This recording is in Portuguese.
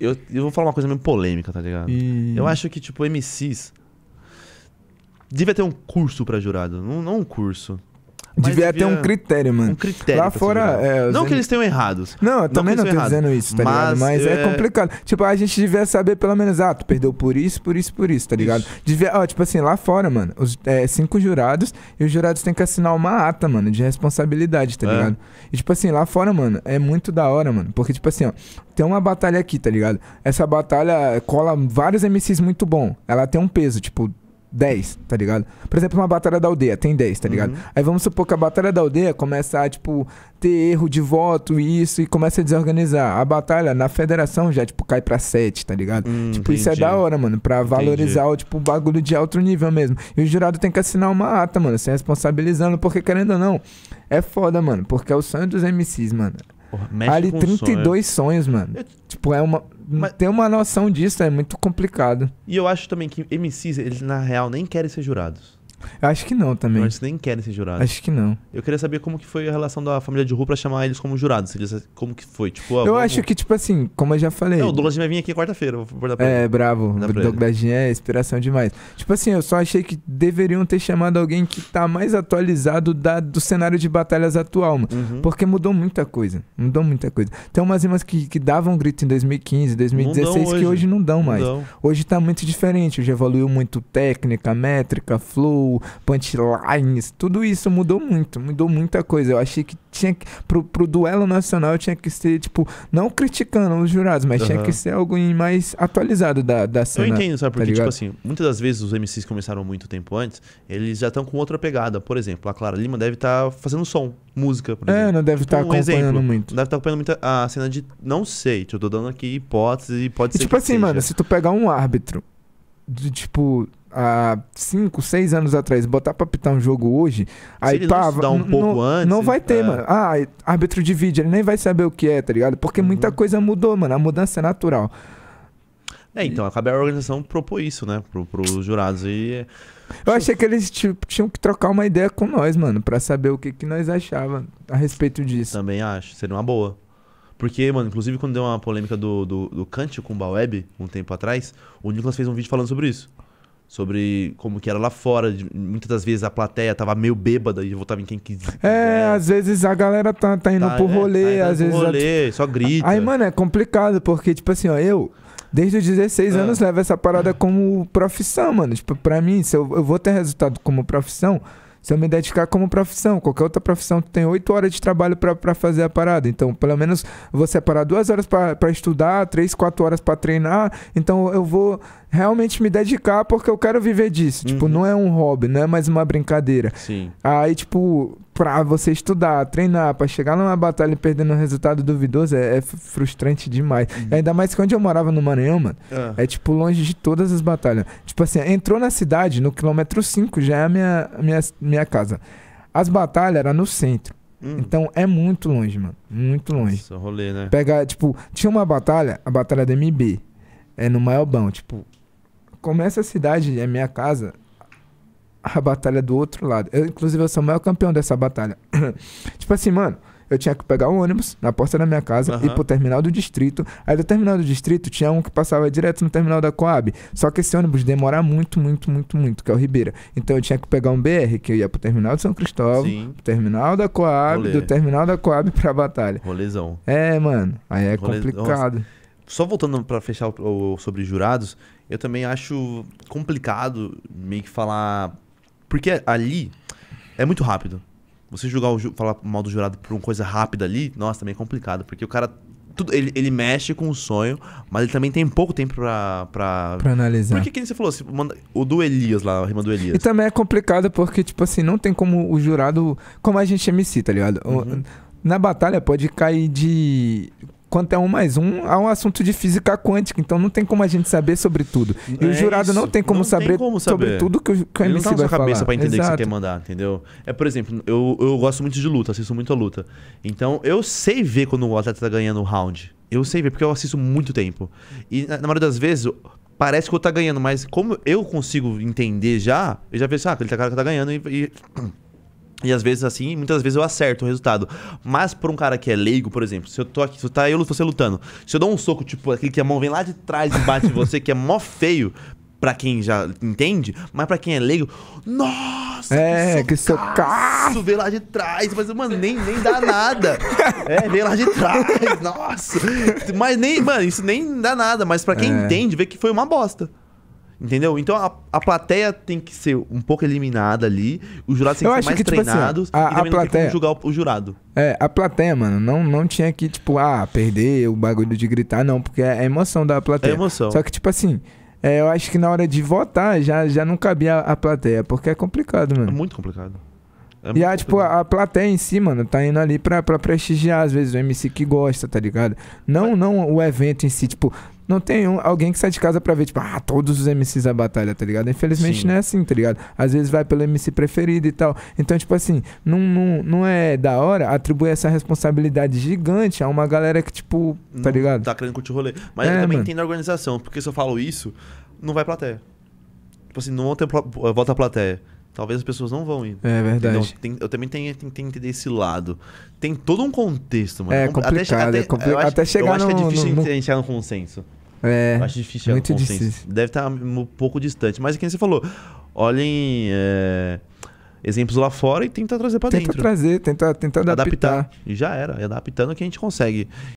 Eu, eu vou falar uma coisa meio polêmica, tá ligado? E... Eu acho que, tipo, MCs. Devia ter um curso para jurado. Não, não um curso devia, devia ter um critério, mano. Um critério. Lá fora. É, não que eles tenham errados. Não, eu também não tô errado. dizendo isso, tá mas, ligado? Mas é... é... complicado. Tipo, a gente devia saber pelo menos, ah, tu perdeu por isso, por isso, por isso, tá ligado? Isso. Devia, ó, tipo assim, lá fora, mano, os é, cinco jurados e os jurados têm que assinar uma ata, mano, de responsabilidade, tá é. ligado? E tipo assim, lá fora, mano, é muito da hora, mano. Porque, tipo assim, ó, tem uma batalha aqui, tá ligado? Essa batalha cola vários MCs muito bom. Ela tem um peso, tipo, 10, tá ligado? Por exemplo, uma batalha da aldeia tem 10, tá ligado? Uhum. Aí vamos supor que a batalha da aldeia começa a, tipo, ter erro de voto e isso, e começa a desorganizar. A batalha na federação já, tipo, cai pra 7, tá ligado? Hum, tipo, entendi. isso é da hora, mano, pra valorizar entendi. o, tipo, bagulho de alto nível mesmo. E o jurado tem que assinar uma ata, mano, se responsabilizando, porque querendo ou não, é foda, mano, porque é o sonho dos MCs, mano. Porra, Ali, 32 sonho. sonhos, mano. Eu... Tipo, é uma. Mas... Tem uma noção disso, é muito complicado. E eu acho também que MCs, eles na real nem querem ser jurados. Eu acho que não também. eles nem querem ser jurados. Acho que não. Eu queria saber como que foi a relação da família de Ru pra chamar eles como jurados. Eles, como que foi? Tipo, eu acho que, tipo assim, como eu já falei. Não, o Douglas vai vir aqui quarta-feira. É, bravo. O Douglas é inspiração demais. Tipo assim, eu só achei que deveriam ter chamado alguém que tá mais atualizado da, do cenário de batalhas atual, mano. Uhum. Porque mudou muita coisa. Mudou muita coisa. Tem umas rimas que, que davam grito em 2015, 2016 hoje. que hoje não dão mais. Hoje tá muito diferente. Hoje evoluiu muito técnica, métrica, flow punchlines, tudo isso mudou muito, mudou muita coisa. Eu achei que tinha que, pro, pro duelo nacional tinha que ser, tipo, não criticando os jurados, mas uhum. tinha que ser algo mais atualizado da, da cena. Eu entendo, sabe? Tá porque, tá tipo assim, muitas das vezes os MCs começaram muito tempo antes, eles já estão com outra pegada. Por exemplo, a Clara Lima deve estar tá fazendo som, música, por é, exemplo. É, não deve estar tipo, tá um acompanhando exemplo, muito. Deve estar tá acompanhando muito a cena de. Não sei, tipo, eu tô dando aqui hipótese, pode e ser. Tipo assim, seja. mano, se tu pegar um árbitro, de tipo há 5, 6 anos atrás, botar pra apitar um jogo hoje, se aí tava não, um pouco antes, não vai ter, é. mano. Ah, árbitro de vídeo, ele nem vai saber o que é, tá ligado? Porque uhum. muita coisa mudou, mano. A mudança é natural. É, então, a organização propôs isso, né, pro, pros jurados e... Eu achei que eles tinham que trocar uma ideia com nós, mano, para saber o que, que nós achavam a respeito disso. Também acho, seria uma boa. Porque, mano, inclusive quando deu uma polêmica do, do, do Kant com o Baweb, um tempo atrás, o Nicolas fez um vídeo falando sobre isso sobre como que era lá fora. Muitas das vezes a plateia tava meio bêbada e voltava em quem quis. É, às vezes a galera tá, tá indo tá, pro é, rolê, é, tá indo às pro vezes. rolê, a... só grita. Aí, mano, é complicado, porque, tipo assim, ó, eu. Desde os 16 é. Ah. anos levo essa parada como profissão, mano. Tipo, pra mim, se eu, eu vou ter resultado como profissão, se eu me dedicar como profissão, qualquer outra profissão, tu tem oito horas de trabalho para fazer a parada. Então, pelo menos vou separar é duas horas para estudar, três, quatro horas para treinar. Então, eu vou realmente me dedicar porque eu quero viver disso. Tipo, uhum. Tipo, não é um hobby, não é mais uma brincadeira. Sim. Aí, tipo, pra você estudar, treinar, pra chegar numa batalha e perdendo um resultado duvidoso é, é frustrante demais. Uhum. Ainda mais que onde eu morava no Maranhão, mano, ah. é tipo longe de todas as batalhas. Tipo assim, entrou na cidade, no quilômetro 5 já é a minha, minha, minha casa. As batalhas eram no centro. Hum. Então é muito longe, mano. Muito longe. Nossa, rolê, né? Pega, tipo, tinha uma batalha, a batalha da MB. É no Maiobão, tipo. Começa a cidade, é minha casa, a batalha do outro lado. Eu, inclusive, eu sou o maior campeão dessa batalha. tipo assim, mano, eu tinha que pegar o um ônibus na porta da minha casa, uhum. ir pro terminal do distrito. Aí do terminal do distrito tinha um que passava direto no terminal da Coab. Só que esse ônibus demora muito, muito, muito, muito, que é o Ribeira. Então eu tinha que pegar um BR, que eu ia pro terminal de São Cristóvão, pro terminal da Coab, Rolê. do terminal da Coab pra batalha. Rolezão. É, mano. Aí é Rolê... complicado. Nossa. Só voltando para fechar o, o, sobre jurados, eu também acho complicado meio que falar porque ali é muito rápido. Você julgar o ju falar mal do jurado por uma coisa rápida ali, nossa, também é complicado, porque o cara tudo, ele, ele mexe com o sonho, mas ele também tem pouco tempo pra. Pra, pra analisar. Por que você falou, assim, manda, o do Elias lá, a rima do Elias. E também é complicado porque, tipo assim, não tem como o jurado. Como a gente é MC, tá ligado? Uhum. Na batalha pode cair de quanto é um mais um, há um assunto de física quântica. Então não tem como a gente saber sobre tudo. E é o jurado isso. não tem como, não saber, tem como saber, sobre tudo que o, que o MC Ele não tá na vai sua cabeça pra entender o que você quer mandar, entendeu? É, por exemplo, eu, eu gosto muito de luta, assisto muito a luta. Então eu sei ver quando o atleta tá ganhando o round. Eu sei ver, porque eu assisto muito tempo. E na, na maioria das vezes, parece que eu tá ganhando, mas como eu consigo entender já, eu já vejo, ah, aquele cara que tá ganhando e, e E às vezes assim, muitas vezes eu acerto o resultado. Mas pra um cara que é leigo, por exemplo, se eu tô aqui, se eu tá eu você lutando, se eu dou um soco, tipo, aquele que a mão vem lá de trás e bate em você, que é mó feio, para quem já entende, mas para quem é leigo, nossa, é, que socaço, Vem lá de trás, mas mano, nem, nem dá nada. é, vem lá de trás, nossa. Mas nem, mano, isso nem dá nada, mas para quem é. entende, vê que foi uma bosta. Entendeu? Então a, a plateia tem que ser um pouco eliminada ali, os jurados tem que ser mais tipo assim, treinados a, e plateia, julgar o, jurado. É, a plateia, mano, não, não tinha que, tipo, ah, perder o bagulho de gritar, não, porque é a emoção da plateia. É emoção. Só que, tipo assim, é, eu acho que na hora de votar já, já não cabia a, a plateia, porque é complicado, mano. É muito complicado. É e a, tipo, a, a, plateia em si, mano, tá indo ali pra, pra prestigiar, às vezes, o MC que gosta, tá ligado? Não, não o evento em si, tipo, não tem um, alguém que sai de casa pra ver, tipo, ah, todos os MCs da batalha, tá ligado? Infelizmente Sim. não é assim, tá ligado? Às vezes vai pelo MC preferido e tal. Então, tipo assim, não, não, não é da hora atribuir essa responsabilidade gigante a uma galera que, tipo, tá não tá ligado? Tá querendo curtir o rolê. Mas é, eu também entendo a organização, porque se eu falo isso, não vai plateia. Tipo assim, não vão ter eh, volta a plateia talvez as pessoas não vão ir. É verdade. tem, eu também tenho, tenho, que entender esse lado. Tem todo um contexto, mano. É complicado, é até, é complicado. Até, até chegar eu acho, no, eu acho que é difícil no, no... a gente chegar num consenso. É. Acho difícil. Muito difícil. Deve estar tá um pouco distante. Mas é que você falou. Olhem. É, exemplos lá fora e tenta trazer para dentro. Tenta trazer, tenta, tenta adaptar. adaptar. E já era, é adaptando que a gente consegue.